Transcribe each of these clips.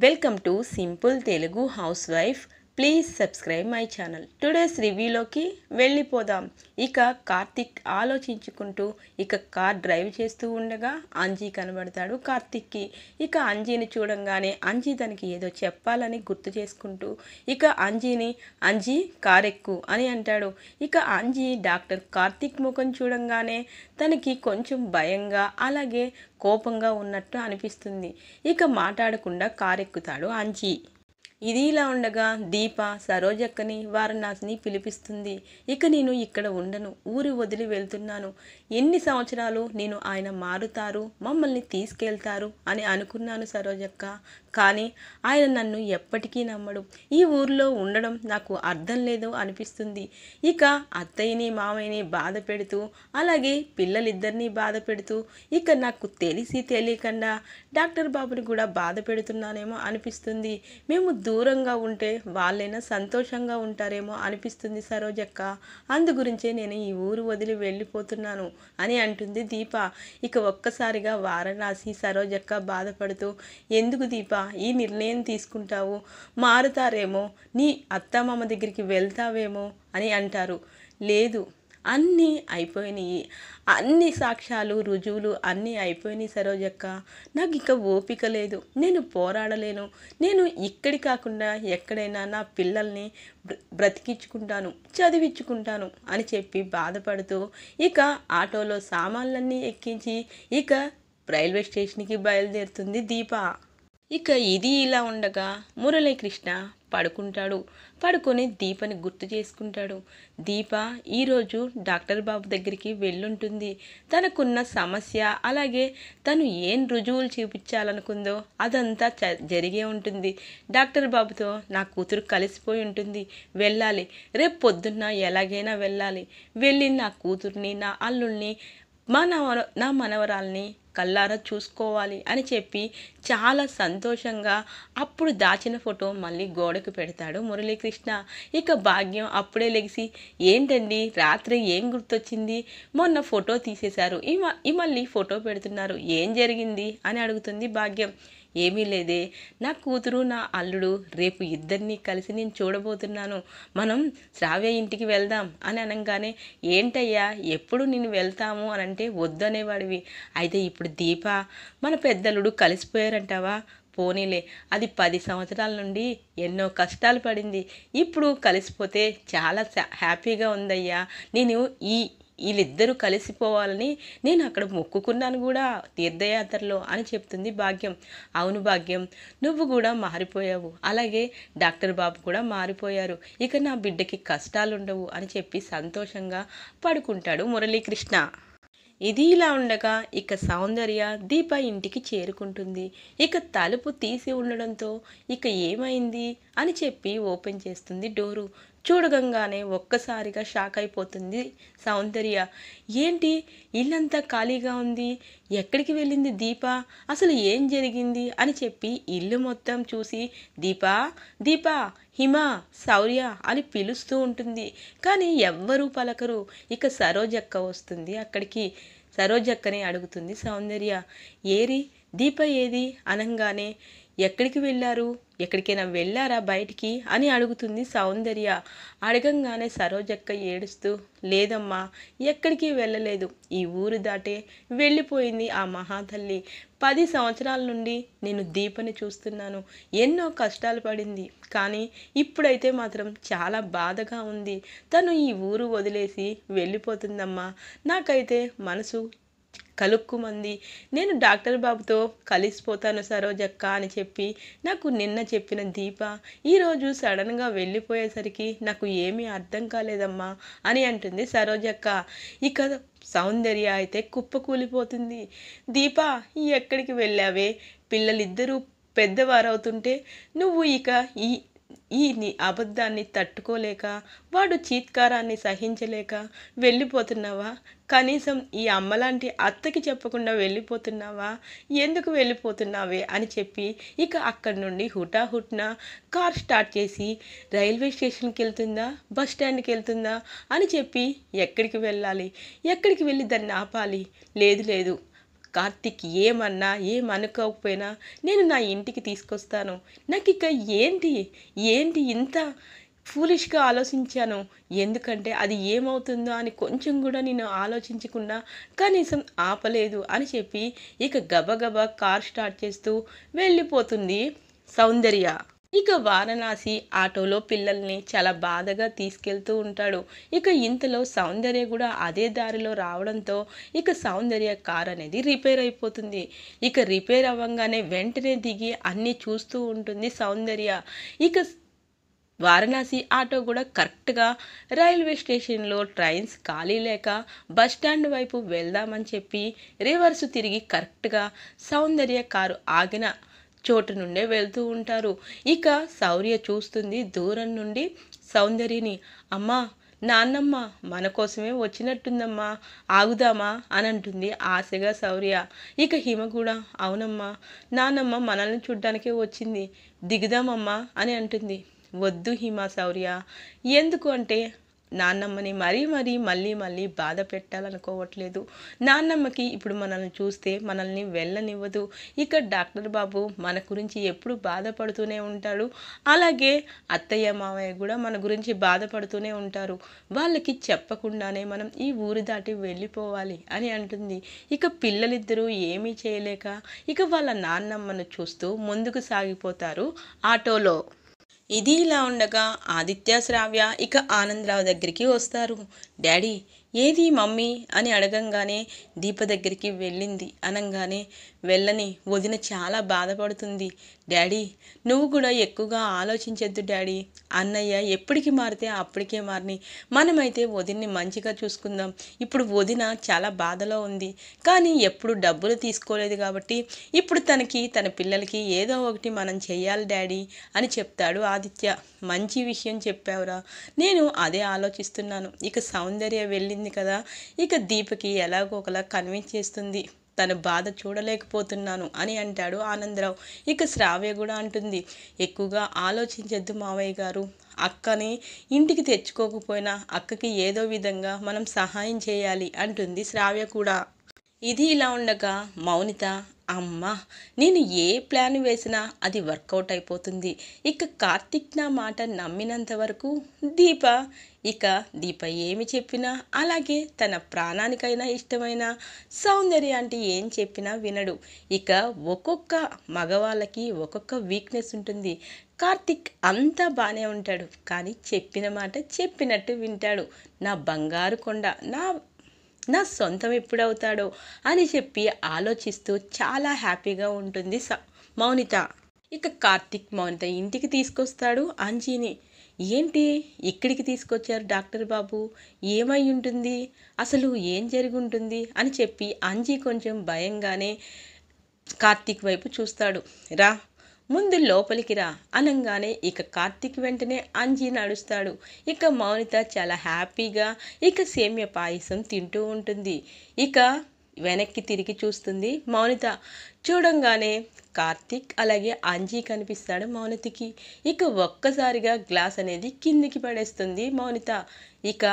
Welcome to Simple Telugu Housewife. Please subscribe my channel today's రివ్యూలోకి వెళ్ళిపోదాం ఇక కార్తిక్ ఆలోచించుకుంటూ ఇక కార్ డ్రైవ్ చేస్తూ ఉండగా అంజీ కనబడతాడు కార్తిక్కి ఇక అంజీని చూడంగానే అంజీ తనకి ఏదో చెప్పాలని గుర్తు చేసుకుంటూ ఇక అంజీని అంజీ కార్ అని అంటాడు ఇక అంజీ డాక్టర్ కార్తిక్ ముఖం చూడంగానే తనకి కొంచెం భయంగా అలాగే కోపంగా ఉన్నట్టు అనిపిస్తుంది ఇక మాట్లాడకుండా కారెక్కుతాడు అంజీ ఇది ఇలా ఉండగా దీప సరోజక్కని వారణాసిని పిలిపిస్తుంది ఇక నేను ఇక్కడ ఉండను ఊరు వదిలి వెళ్తున్నాను ఎన్ని సంవత్సరాలు నేను ఆయన మారుతారు మమ్మల్ని తీసుకెళ్తారు అని అనుకున్నాను సరోజక్క కానీ ఆయన నన్ను ఎప్పటికీ నమ్మడు ఈ ఊరిలో ఉండడం నాకు అర్థం లేదు అనిపిస్తుంది ఇక అత్తయ్యని మామయ్యని బాధ పెడుతూ అలాగే పిల్లలిద్దరినీ బాధ పెడుతూ ఇక నాకు తెలిసి తెలియకుండా డాక్టర్ బాబుని కూడా బాధ పెడుతున్నానేమో అనిపిస్తుంది మేము దూరంగా ఉంటే వాళ్ళైనా సంతోషంగా ఉంటారేమో అనిపిస్తుంది సరోజక్క అందు గురించే నేను ఈ ఊరు వదిలి వెళ్ళిపోతున్నాను అని అంటుంది దీప ఇక ఒక్కసారిగా వారణాసి సరోజక్క బాధపడుతూ ఎందుకు దీప ఈ నిర్ణయం తీసుకుంటావు మారుతారేమో నీ అత్తమామ దగ్గరికి వెళ్తావేమో అని అంటారు లేదు అన్నీ అయిపోయినాయి అన్ని సాక్ష్యాలు రుజువులు అన్నీ అయిపోయినాయి సరోజక్క నాకు ఇంకా ఓపిక లేదు నేను పోరాడలేను నేను ఇక్కడి కాకుండా ఎక్కడైనా నా పిల్లల్ని బ్రతికించుకుంటాను చదివించుకుంటాను అని చెప్పి బాధపడుతూ ఇక ఆటోలో సామాన్లన్నీ ఎక్కించి ఇక రైల్వే స్టేషన్కి బయలుదేరుతుంది దీప ఇక ఇది ఇలా ఉండగా మురళీకృష్ణ పడుకుంటాడు పడుకొని దీపని గుర్తు చేసుకుంటాడు దీప ఈరోజు డాక్టర్ బాబు దగ్గరికి వెళ్ళుంటుంది తనకున్న సమస్య అలాగే తను ఏం రుజువులు చూపించాలనుకుందో అదంతా జరిగే ఉంటుంది డాక్టర్ బాబుతో నా కూతురు కలిసిపోయి ఉంటుంది వెళ్ళాలి రేపు పొద్దున్న ఎలాగైనా వెళ్ళాలి వెళ్ళి నా కూతుర్ని నా అల్లుల్ని మా నవ నా మనవరాల్ని కళ్ళారా చూసుకోవాలి అని చెప్పి చాలా సంతోషంగా అప్పుడు దాచిన ఫోటో మళ్ళీ గోడకు పెడతాడు మురళీకృష్ణ ఇక భాగ్యం అప్పుడే లెగిసి ఏంటండి రాత్రి ఏం గుర్తొచ్చింది మొన్న ఫోటో తీసేశారు ఇమ మళ్ళీ ఫోటో పెడుతున్నారు ఏం జరిగింది అని అడుగుతుంది భాగ్యం ఏమీ లేదే నా కూతురు నా అల్లుడు రేపు ఇద్దరిని కలిసి నేను చూడబోతున్నాను మనం శ్రావ్య ఇంటికి వెళ్దాం అని అనగానే ఏంటయ్యా ఎప్పుడు నేను వెళ్తాము అని అంటే వద్దనేవాడివి అయితే ఇప్పుడు దీప మన పెద్దలుడు కలిసిపోయారంటావా పోనీలే అది పది సంవత్సరాల నుండి ఎన్నో కష్టాలు పడింది ఇప్పుడు కలిసిపోతే చాలా హ్యాపీగా ఉందయ్యా నేను ఈ వీళ్ళిద్దరూ కలిసిపోవాలని నేను అక్కడ మొక్కుకున్నాను కూడా తీర్థయాత్రలో అని చెప్తుంది భాగ్యం అవును భాగ్యం నువ్వు కూడా మారిపోయావు అలాగే డాక్టర్ బాబు కూడా మారిపోయారు ఇక నా బిడ్డకి కష్టాలుండవు అని చెప్పి సంతోషంగా పడుకుంటాడు మురళీకృష్ణ ఇది ఇలా ఉండగా ఇక సౌందర్య దీప ఇంటికి చేరుకుంటుంది ఇక తలుపు తీసి ఉండడంతో ఇక ఏమైంది అని చెప్పి ఓపెన్ చేస్తుంది డోరు చూడగంగానే ఒక్కసారిగా షాక్ అయిపోతుంది సౌందర్య ఏంటి ఇల్లంతా ఖాళీగా ఉంది ఎక్కడికి వెళ్ళింది దీప అసలు ఏం జరిగింది అని చెప్పి ఇల్లు మొత్తం చూసి దీప దీప హిమ శౌర్య అని పిలుస్తూ ఉంటుంది కానీ ఎవ్వరూ పలకరు ఇక సరోజక్క వస్తుంది అక్కడికి సరోజక్కని అడుగుతుంది సౌందర్య ఏరి దీప ఏది అనంగానే ఎక్కడికి వెళ్ళారు ఎక్కడికైనా వెళ్ళారా బయటికి అని అడుగుతుంది సౌందర్య అడగంగానే సరోజక్క ఏడుస్తూ లేదమ్మా ఎక్కడికి వెళ్ళలేదు ఈ ఊరు దాటే వెళ్ళిపోయింది ఆ మహాతల్లి పది సంవత్సరాల నుండి నేను దీపని చూస్తున్నాను ఎన్నో కష్టాలు పడింది కానీ ఇప్పుడైతే మాత్రం చాలా బాధగా ఉంది తను ఈ ఊరు వదిలేసి వెళ్ళిపోతుందమ్మా నాకైతే మనసు కలుక్కుమంది నేను డాక్టర్ బాబుతో కలిసిపోతాను సరోజక్క అని చెప్పి నాకు నిన్న చెప్పిన దీప ఈరోజు సడన్గా వెళ్ళిపోయేసరికి నాకు ఏమీ అర్థం కాలేదమ్మా అని అంటుంది సరోజక్క ఇక సౌందర్య అయితే కుప్పకూలిపోతుంది దీప ఎక్కడికి వెళ్ళావే పిల్లలిద్దరూ పెద్దవారవుతుంటే నువ్వు ఇక ఈ ఈ అబద్ధాన్ని తట్టుకోలేక వాడు చీత్కారాన్ని సహించలేక వెళ్ళిపోతున్నావా కనీసం ఈ అమ్మలాంటి అత్తకి చెప్పకుండా వెళ్ళిపోతున్నావా ఎందుకు వెళ్ళిపోతున్నావే అని చెప్పి ఇక అక్కడి నుండి హుటాహుట్న కార్ స్టార్ట్ చేసి రైల్వే స్టేషన్కి వెళ్తుందా బస్ స్టాండ్కి వెళ్తుందా అని చెప్పి ఎక్కడికి వెళ్ళాలి ఎక్కడికి వెళ్ళి దాన్ని ఆపాలి లేదు లేదు కార్తిక్ ఏమన్నా ఏమనుకోకపోయినా నేను నా ఇంటికి తీసుకొస్తాను నాకు ఇక ఏంటి ఏంటి ఇంత ఫూలిష్గా ఆలోచించాను ఎందుకంటే అది ఏమవుతుందో అని కొంచెం కూడా నేను ఆలోచించకుండా కనీసం ఆపలేదు అని చెప్పి ఇక గబగబా కార్ స్టార్ట్ చేస్తూ వెళ్ళిపోతుంది సౌందర్య ఇక వారణాసి ఆటోలో పిల్లల్ని చాలా బాధగా తీసుకెళ్తూ ఉంటాడు ఇక ఇంతలో సౌందర్య కూడా అదే దారిలో రావడంతో ఇక సౌందర్య కార్ అనేది రిపేర్ అయిపోతుంది ఇక రిపేర్ అవ్వగానే వెంటనే దిగి అన్నీ చూస్తూ ఉంటుంది సౌందర్య ఇక వారణాసి ఆటో కూడా కరెక్ట్గా రైల్వే స్టేషన్లో ట్రైన్స్ ఖాళీ లేక బస్ స్టాండ్ వైపు వెళ్దామని చెప్పి రివర్సు తిరిగి కరెక్ట్గా సౌందర్య కారు ఆగిన చోటు నుండే వెళ్తూ ఉంటారు ఇక శౌర్య చూస్తుంది దూరం నుండి సౌందర్యని అమ్మా నాన్నమ్మ మన కోసమే వచ్చినట్టుందమ్మా ఆగుదామా అని అంటుంది ఆశగా శౌర్య ఇక హిమ కూడా అవునమ్మా నాన్నమ్మ మనల్ని చూడ్డానికే వచ్చింది దిగుదామమ్మా అని అంటుంది వద్దు హిమ శౌర్య ఎందుకు అంటే నాన్నమ్మని మరీ మరీ మళ్ళీ మళ్ళీ బాధ పెట్టాలనుకోవట్లేదు నాన్నమ్మకి ఇప్పుడు మనల్ని చూస్తే మనల్ని వెళ్ళనివ్వదు ఇక డాక్టర్ బాబు మన గురించి ఎప్పుడు బాధపడుతూనే ఉంటాడు అలాగే అత్తయ్య మామయ్య కూడా మన గురించి బాధపడుతూనే ఉంటారు వాళ్ళకి చెప్పకుండానే మనం ఈ ఊరు దాటి వెళ్ళిపోవాలి అని అంటుంది ఇక పిల్లలిద్దరూ ఏమీ చేయలేక ఇక వాళ్ళ నాన్నమ్మను చూస్తూ ముందుకు సాగిపోతారు ఆటోలో ఇది ఇలా ఉండగా ఆదిత్య శ్రావ్య ఇక ఆనందరావు దగ్గరికి వస్తారు డాడీ ఏది మమ్మీ అని అడగంగానే దీప దగ్గరికి వెళ్ళింది అనంగానే వెళ్ళని వదిన చాలా బాధపడుతుంది డాడీ నువ్వు కూడా ఎక్కువగా ఆలోచించద్దు డాడీ అన్నయ్య ఎప్పటికి మారితే అప్పటికే మారిని మనమైతే వదిన్ని మంచిగా చూసుకుందాం ఇప్పుడు వదిన చాలా బాధలో ఉంది కానీ ఎప్పుడు డబ్బులు తీసుకోలేదు కాబట్టి ఇప్పుడు తనకి తన పిల్లలకి ఏదో ఒకటి మనం చెయ్యాలి డాడీ అని చెప్తాడు ఆదిత్య మంచి విషయం చెప్పావురా నేను అదే ఆలోచిస్తున్నాను ఇక సౌందర్య వెళ్ళింది చేసింది కదా ఇక దీపకి ఎలాగో ఒకలా కన్విన్స్ చేస్తుంది తన బాధ చూడలేకపోతున్నాను అని అంటాడు ఆనందరావు ఇక శ్రావ్య కూడా అంటుంది ఎక్కువగా ఆలోచించద్దు మావయ్య గారు అక్కని ఇంటికి తెచ్చుకోకపోయినా అక్కకి ఏదో విధంగా మనం సహాయం చేయాలి అంటుంది శ్రావ్య కూడా ఇది ఇలా ఉండగా మౌనిత అమ్మ నేను ఏ ప్లాన్ వేసినా అది వర్కౌట్ అయిపోతుంది ఇక కార్తిక్ నా మాట నమ్మినంత వరకు దీప ఇక దీప ఏమి చెప్పినా అలాగే తన ప్రాణానికైనా ఇష్టమైన సౌందర్య అంటే ఏం చెప్పినా వినడు ఇక ఒక్కొక్క మగవాళ్ళకి ఒక్కొక్క వీక్నెస్ ఉంటుంది కార్తిక్ అంతా బాగానే ఉంటాడు కానీ చెప్పిన మాట చెప్పినట్టు వింటాడు నా బంగారు కొండ నా నా సొంతం ఎప్పుడవుతాడో అని చెప్పి ఆలోచిస్తూ చాలా హ్యాపీగా ఉంటుంది మౌనిత ఇక కార్తిక్ మౌనిత ఇంటికి తీసుకొస్తాడు అంజీని ఏంటి ఇక్కడికి తీసుకొచ్చారు డాక్టర్ బాబు ఏమై ఉంటుంది అసలు ఏం ఉంటుంది అని చెప్పి అంజీ కొంచెం భయంగానే కార్తీక్ వైపు చూస్తాడు రా ముందు లోపలికి రా అనగానే ఇక కార్తీక్ వెంటనే అంజీ నడుస్తాడు ఇక మౌనిత చాలా హ్యాపీగా ఇక సేమ్య పాయసం తింటూ ఉంటుంది ఇక వెనక్కి తిరిగి చూస్తుంది మౌనిత చూడంగానే కార్తీక్ అలాగే అంజీ కనిపిస్తాడు మౌనితకి ఇక ఒక్కసారిగా గ్లాస్ అనేది కిందికి పడేస్తుంది మౌనిత ఇక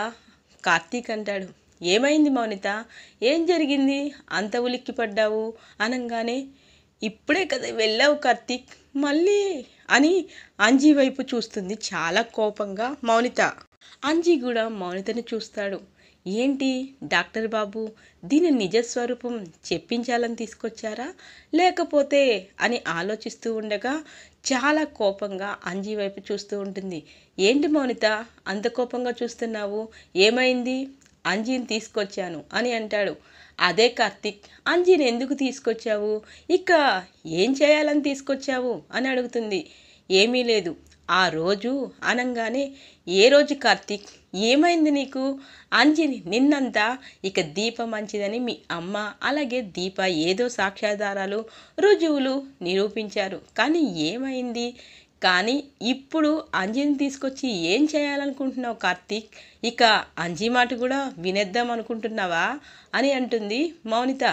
కార్తీక్ అంటాడు ఏమైంది మౌనిత ఏం జరిగింది అంత ఉలిక్కి పడ్డావు అనగానే ఇప్పుడే కదా వెళ్ళావు కార్తీక్ మళ్ళీ అని అంజీ వైపు చూస్తుంది చాలా కోపంగా మౌనిత అంజీ కూడా మౌనితని చూస్తాడు ఏంటి డాక్టర్ బాబు దీని నిజస్వరూపం చెప్పించాలని తీసుకొచ్చారా లేకపోతే అని ఆలోచిస్తూ ఉండగా చాలా కోపంగా అంజీ వైపు చూస్తూ ఉంటుంది ఏంటి మౌనిత అంత కోపంగా చూస్తున్నావు ఏమైంది అంజీని తీసుకొచ్చాను అని అంటాడు అదే కార్తిక్ అంజీని ఎందుకు తీసుకొచ్చావు ఇక ఏం చేయాలని తీసుకొచ్చావు అని అడుగుతుంది ఏమీ లేదు ఆ రోజు అనంగానే ఏ రోజు కార్తీక్ ఏమైంది నీకు అంజని నిన్నంతా ఇక దీప మంచిదని మీ అమ్మ అలాగే దీప ఏదో సాక్ష్యాధారాలు రుజువులు నిరూపించారు కానీ ఏమైంది కానీ ఇప్పుడు అంజని తీసుకొచ్చి ఏం చేయాలనుకుంటున్నావు కార్తీక్ ఇక అంజీ మాట కూడా వినేద్దాం అనుకుంటున్నావా అని అంటుంది మౌనిత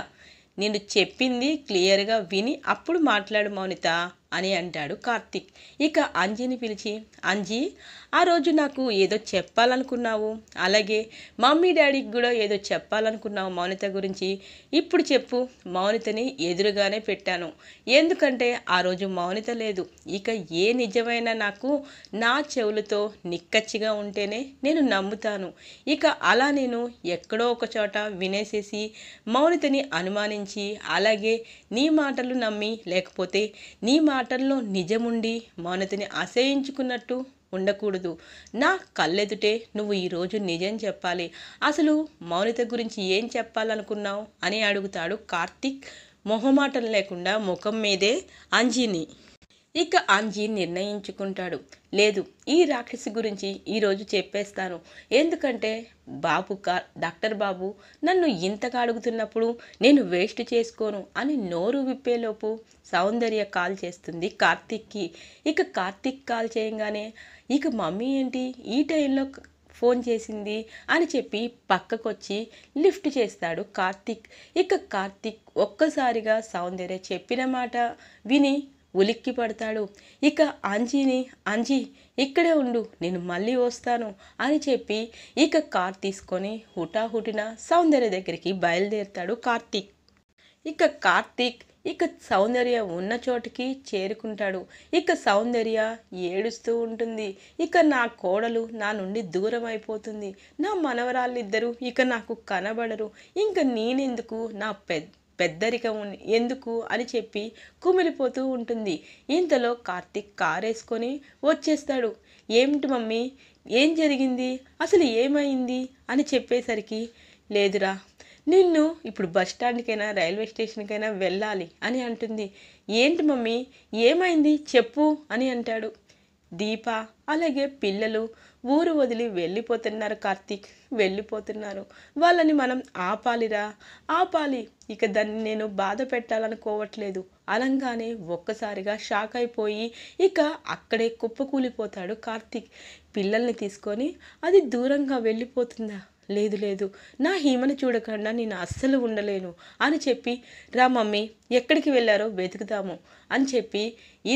నేను చెప్పింది క్లియర్గా విని అప్పుడు మాట్లాడు మౌనిత అని అంటాడు కార్తిక్ ఇక అంజీని పిలిచి అంజీ ఆ రోజు నాకు ఏదో చెప్పాలనుకున్నావు అలాగే మమ్మీ డాడీకి కూడా ఏదో చెప్పాలనుకున్నావు మౌనిత గురించి ఇప్పుడు చెప్పు మౌనితని ఎదురుగానే పెట్టాను ఎందుకంటే ఆ రోజు మౌనిత లేదు ఇక ఏ నిజమైన నాకు నా చెవులతో నిక్కచ్చిగా ఉంటేనే నేను నమ్ముతాను ఇక అలా నేను ఎక్కడో ఒక చోట వినేసేసి మౌనితని అనుమానించి అలాగే నీ మాటలు నమ్మి లేకపోతే నీ మాటల్లో నిజముండి మౌనితని ఆశ్రయించుకున్నట్టు ఉండకూడదు నా కళ్ళెదుటే నువ్వు ఈరోజు నిజం చెప్పాలి అసలు మౌనిత గురించి ఏం చెప్పాలనుకున్నావు అని అడుగుతాడు కార్తీక్ మొహమాటం లేకుండా ముఖం మీదే అంజిని ఇక అంజీ నిర్ణయించుకుంటాడు లేదు ఈ రాక్షసి గురించి ఈరోజు చెప్పేస్తాను ఎందుకంటే బాబు కా డాక్టర్ బాబు నన్ను ఇంతగా అడుగుతున్నప్పుడు నేను వేస్ట్ చేసుకోను అని నోరు విప్పేలోపు సౌందర్య కాల్ చేస్తుంది కార్తిక్కి ఇక కార్తిక్ కాల్ చేయగానే ఇక మమ్మీ ఏంటి ఈ టైంలో ఫోన్ చేసింది అని చెప్పి పక్కకొచ్చి లిఫ్ట్ చేస్తాడు కార్తిక్ ఇక కార్తిక్ ఒక్కసారిగా సౌందర్య చెప్పిన మాట విని ఉలిక్కి పడతాడు ఇక అంజీని అంజీ ఇక్కడే ఉండు నేను మళ్ళీ వస్తాను అని చెప్పి ఇక కార్ తీసుకొని హుటాహుటిన సౌందర్య దగ్గరికి బయలుదేరుతాడు కార్తీక్ ఇక కార్తీక్ ఇక సౌందర్య ఉన్న చోటికి చేరుకుంటాడు ఇక సౌందర్య ఏడుస్తూ ఉంటుంది ఇక నా కోడలు నా నుండి దూరం అయిపోతుంది నా మనవరాళ్ళిద్దరూ ఇక నాకు కనబడరు ఇంకా నేనెందుకు నా పెద్ద పెద్దరికం ఎందుకు అని చెప్పి కుమిలిపోతూ ఉంటుంది ఇంతలో కార్తీక్ కారేసుకొని వచ్చేస్తాడు ఏమిటి మమ్మీ ఏం జరిగింది అసలు ఏమైంది అని చెప్పేసరికి లేదురా నిన్ను ఇప్పుడు బస్ స్టాండ్కైనా రైల్వే స్టేషన్కైనా వెళ్ళాలి అని అంటుంది ఏంటి మమ్మీ ఏమైంది చెప్పు అని అంటాడు దీప అలాగే పిల్లలు ఊరు వదిలి వెళ్ళిపోతున్నారు కార్తీక్ వెళ్ళిపోతున్నారు వాళ్ళని మనం ఆపాలిరా ఆపాలి ఇక దాన్ని నేను బాధ పెట్టాలనుకోవట్లేదు అలంగానే ఒక్కసారిగా షాక్ అయిపోయి ఇక అక్కడే కుప్పకూలిపోతాడు కార్తీక్ పిల్లల్ని తీసుకొని అది దూరంగా వెళ్ళిపోతుందా లేదు లేదు నా హీమను చూడకుండా నేను అస్సలు ఉండలేను అని చెప్పి రా మమ్మీ ఎక్కడికి వెళ్ళారో వెతుకుతాము అని చెప్పి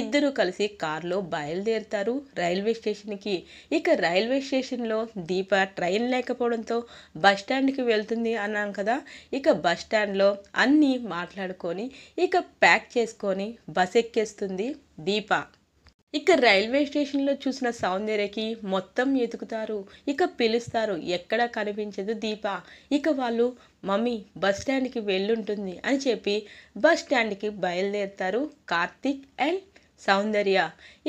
ఇద్దరూ కలిసి కారులో బయలుదేరుతారు రైల్వే స్టేషన్కి ఇక రైల్వే స్టేషన్లో దీప ట్రైన్ లేకపోవడంతో బస్ స్టాండ్కి వెళ్తుంది అన్నాం కదా ఇక బస్ స్టాండ్లో అన్నీ మాట్లాడుకొని ఇక ప్యాక్ చేసుకొని బస్ ఎక్కేస్తుంది దీప ఇక రైల్వే స్టేషన్లో చూసిన సౌందర్యకి మొత్తం ఎతుకుతారు ఇక పిలుస్తారు ఎక్కడ కనిపించదు దీప ఇక వాళ్ళు మమ్మీ బస్ స్టాండ్కి వెళ్ళుంటుంది అని చెప్పి బస్ స్టాండ్కి బయలుదేరుతారు కార్తిక్ అండ్ సౌందర్య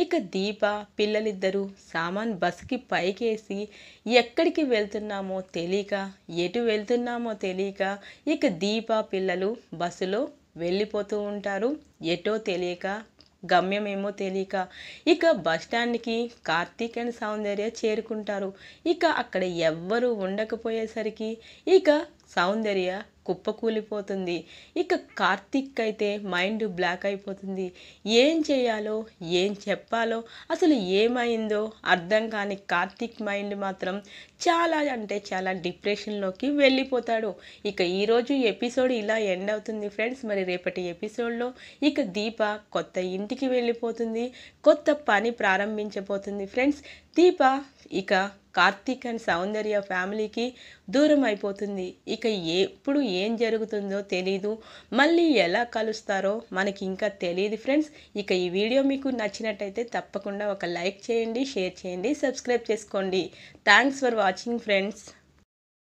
ఇక దీప పిల్లలిద్దరూ సామాన్ బస్కి పైకేసి ఎక్కడికి వెళ్తున్నామో తెలియక ఎటు వెళ్తున్నామో తెలియక ఇక దీప పిల్లలు బస్సులో వెళ్ళిపోతూ ఉంటారు ఎటో తెలియక గమ్యమేమో తెలియక ఇక బస్టాండ్కి కార్తీక్ అండ్ సౌందర్య చేరుకుంటారు ఇక అక్కడ ఎవ్వరూ ఉండకపోయేసరికి ఇక సౌందర్య కుప్పకూలిపోతుంది ఇక కార్తీక్ అయితే మైండ్ బ్లాక్ అయిపోతుంది ఏం చేయాలో ఏం చెప్పాలో అసలు ఏమైందో అర్థం కాని కార్తీక్ మైండ్ మాత్రం చాలా అంటే చాలా డిప్రెషన్లోకి వెళ్ళిపోతాడు ఇక ఈరోజు ఎపిసోడ్ ఇలా ఎండ్ అవుతుంది ఫ్రెండ్స్ మరి రేపటి ఎపిసోడ్లో ఇక దీప కొత్త ఇంటికి వెళ్ళిపోతుంది కొత్త పని ప్రారంభించబోతుంది ఫ్రెండ్స్ దీప ఇక కార్తీక్ అండ్ సౌందర్య ఫ్యామిలీకి దూరం అయిపోతుంది ఇక ఎప్పుడు ఏం జరుగుతుందో తెలీదు మళ్ళీ ఎలా కలుస్తారో మనకి ఇంకా తెలియదు ఫ్రెండ్స్ ఇక ఈ వీడియో మీకు నచ్చినట్టయితే తప్పకుండా ఒక లైక్ చేయండి షేర్ చేయండి సబ్స్క్రైబ్ చేసుకోండి థ్యాంక్స్ ఫర్ వాచింగ్ ఫ్రెండ్స్